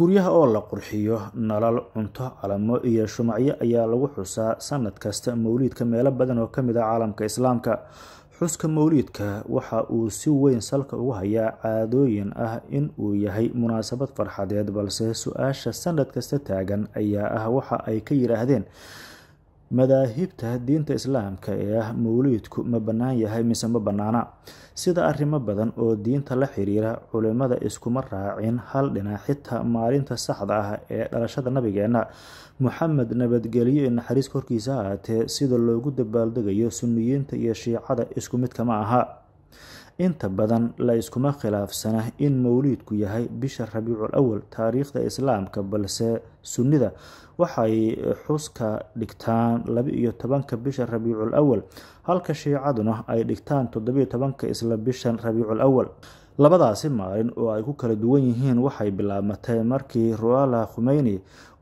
guryaha oo la qurxiyo nalal cunto calamo iyo shumacyo ayaa lagu xusaa sanad kasta mawliidka meelo badan oo ka mid ah caalamka islaamka xuska mawliidka waxa uu si weyn salka ugu hayaa caadooyin ah in uu yahay munaasabad farxadeed balse su-aasha sanad kasta taagan ayaa ah waxa ay ka yidhaahdeen madaahibta diinta islaamka ee ah mawliidku ma bannaan yahay mise ma bannaana sida arrimo badan oo diinta la xiriira culimmada iskuma raacin hal dhinac xitaa maalinta saxda ah ee dhalashada nabigeenna moxamed nabadgelyo ee naxariis korkiisa ahaatee sida loogu dabaaldegayo sunniyiinta iyo shiicada isku midkama aha inta badan la yskuma khilaafsana in mawliidku yahay bisha rabiicul awal taariikhda islaamka balse sunnida waxay xuska dhigtaan laba-iyo tobanka bisha rabiicul awal halka shiicaduna ay dhigtaan toddobiyo tobanka isla bishan rabiicul awal labadaasi maalin oo ay ku kala duwan yihiin waxay bilaabatay markii ruala khumeyni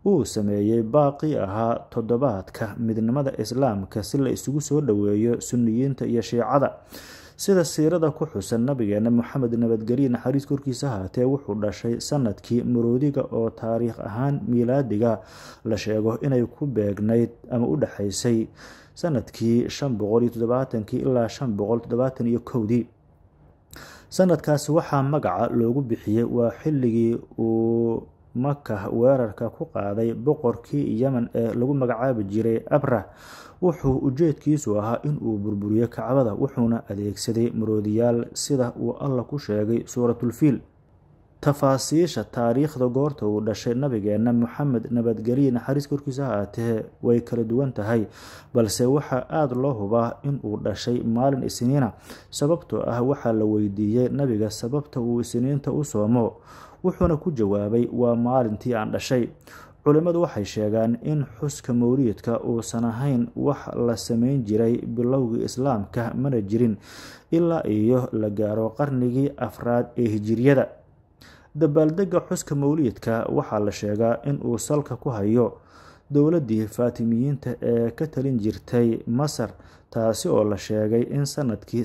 uu sameeyey baaqii ahaa toddobaadka midnimada islaamka si la isugu soo dhoweeyo sunniyiinta iyo shiicada sida siirada ku xusan nabigeena moxamed nabadgelye naxariis korkiisa haatee wuxuu dhashay sanadkii maroodiga oo taariikh ahaan miilaadiga la sheego inay ku beegnayd ama u dhexaysay sanadkii shan boqol iyo ilaa shan boqol toddobaatan iyo kowdii sanadkaasi waxaa magaca loogu bixiyey waa xilligii uu makah weerarka ku qaaday boqorkii yemen ee lagu magacaabi jiray abrah wuxuu ujeedkiisu ahaa inuu burburiyo kacbada wuxuuna adeegsaday maroodiyaal sida uu alla ku sheegay suuratulfiil tafaasiisha taariikhda goorta uu dhashay nabigeenna moxamed nabadgelye naxariis korkiisa ha ah aatee way kala duwan tahay balse waxaa aada loo hubaa inuu dhashay maalin isniina sababtoo ah waxaa la weydiiyey nabiga sababta uu isniinta u soomo wuxuuna ku jawaabay waa maalintii aan dhashay culimmadu waxay sheegaan in xuska mawliidka uusan ahayn wax la samayn jiray bilowgii islaamka mana jirin ilaa iyo la gaaro qarnigii afraad ee hijiriyada dabaaldega xuska mawliidka waxaa la sheegaa in uu salka ku hayo dowladdii faatimiyiinta ee ka talin jirtay masar taasi oo la sheegay in sanadkii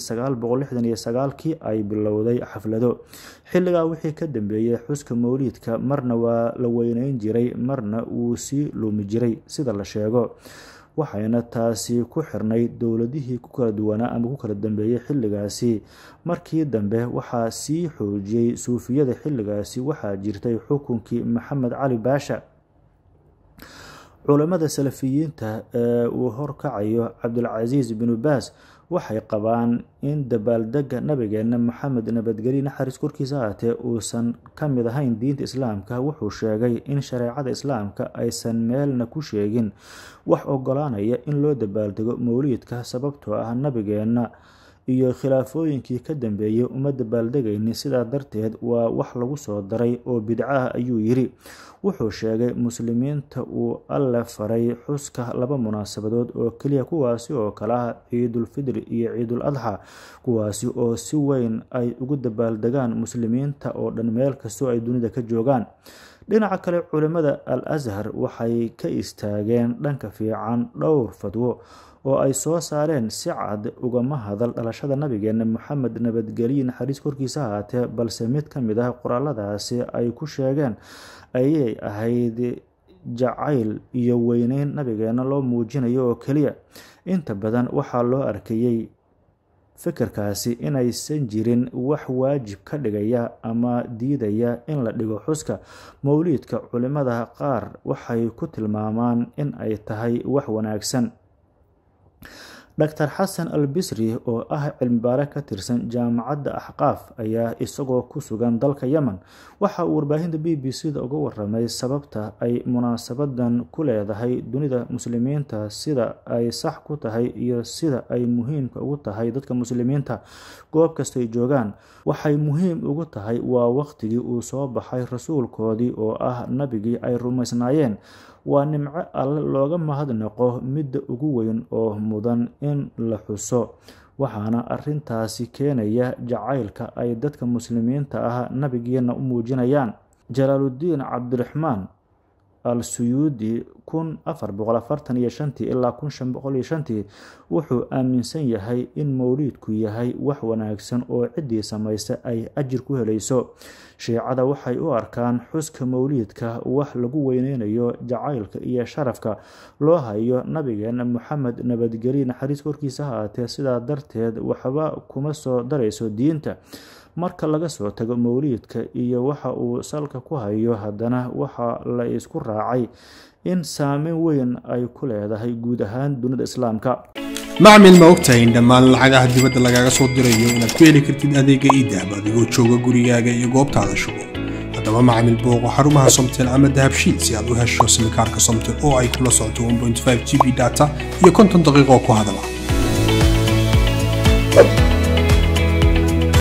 kii ay bilowday xaflado xilligaa wixii ka dambeeyey xuska mawliidka marna waa la weyneyn jiray marna wuu sii lumi jiray sida la sheego waxayna taasi ku xirnayd dowladihii ku kala duwanaa ama ku kala dambeeyey xilligaasi markii dambe waxaa sii xoojiyey suufiyada xilligaasi waxaa jirtay xukunkii maxamed cali baasha culammada salafiyiinta ee uu horkacayo cabdulcasiis binu baas waxay qabaan in dabaaldega nabigeenna maxamed nabadgelye naxariis korkiisa aatee uusan ka mid ahayn diinta islaamka wuxuu sheegay in shareecada islaamka aysan meelna ku sheegin wax ogolaanaya in loo dabaaldego mawliidka sababtoo ah nabigeenna iyo khilaafooyinkii ka dambeeyey ummadda baaldegayni sidaa darteed waa wax lagu soo daray oo bidco ayuu yidhi wuxuu sheegay muslimiinta uu alle faray xuska laba munaasabadood oo keliya kuwaasi oo kale ah ciidulfidri iyo ciidul adxa kuwaasi oo si weyn ay ugu dabaaldegaan muslimiinta oo dhan meel kastoo ay dunida ka joogaan dhinaca kale culimmada al ashar waxay ka istaageen dhanka fiican dhowr fadwo oo ay soo saareen si cad ugama hadal dhalashada nabigeenna moxamed nabadgelye naxariis korkiisa haatee balse mid ka mid ah qoraaladaasi ay ku sheegeen ayay ahayd jacayl iyo weyneyn nabigeenna loo muujinayo oo keliya inta badan waxaa loo arkayey fikirkaasi inaysan jirin wax waajib ka dhigaya ama diidaya in la dhigo xuska mawliidka culimada qaar waxay ku tilmaamaan in ay tahay wax wanaagsan dhaktar xasan al bisri oo ah cilmi baare ka tirsan jaamacadda axqaaf ayaa isagoo ku sugan dalka yeman waxa uu warbaahinta b b c da uga waramay sababta ay munaasabadan ku leedahay dunida muslimiinta sida ay sax ku tahay iyo sida ay muhiimka ugu tahay dadka muslimiinta goob kastay joogaan waxay muhiim ugu tahay waa waqtigii uu soo baxay rasuulkoodii oo ah nabigii ay rumaysnaayeen waa nimco alle looga mahadnaqo midda ugu weyn oo mudan in la xuso waxaana arintaasi keenaya jacaylka ay dadka muslimiinta ah nabigeena u muujinayaan jalaaluddiin cabdiraxmaan al-suyuudi kun afar boqol afartan iyo shantii ilaa kun shan boqol iyo shantii wuxuu aaminsan yahay in mawliidku yahay wax wanaagsan oo ciddii samaysa ay ajir ku helayso shiicada waxay u arkaan xuska mawliidka wax lagu weyneynayo jacaylka iyo sharafka loo hayo nabigeena moxamed nabadgeli naxariis korkiisa haatee sidaa darteed waxba kuma soo darayso diinta marka laga soo tago mawliidka iyo waxa uu salka ku hayo haddana waxa la isku raacay in saameyn weyn ay ku leedahay guud ahaan dunida islaamka macmil ma ogtahay in dhammaan lacagaha dibadda lagaga soo dirayo inaad ku heli kartid adeega iidahab adigoo jooga gurigaaga iyo goobtaada shugo haddaba macmil booqo xarumaha somtel ama dahabshiil si aad u hesho simikaarka somtel oo ay kula socoto gb data iyo konton daqiiqoo ku hadala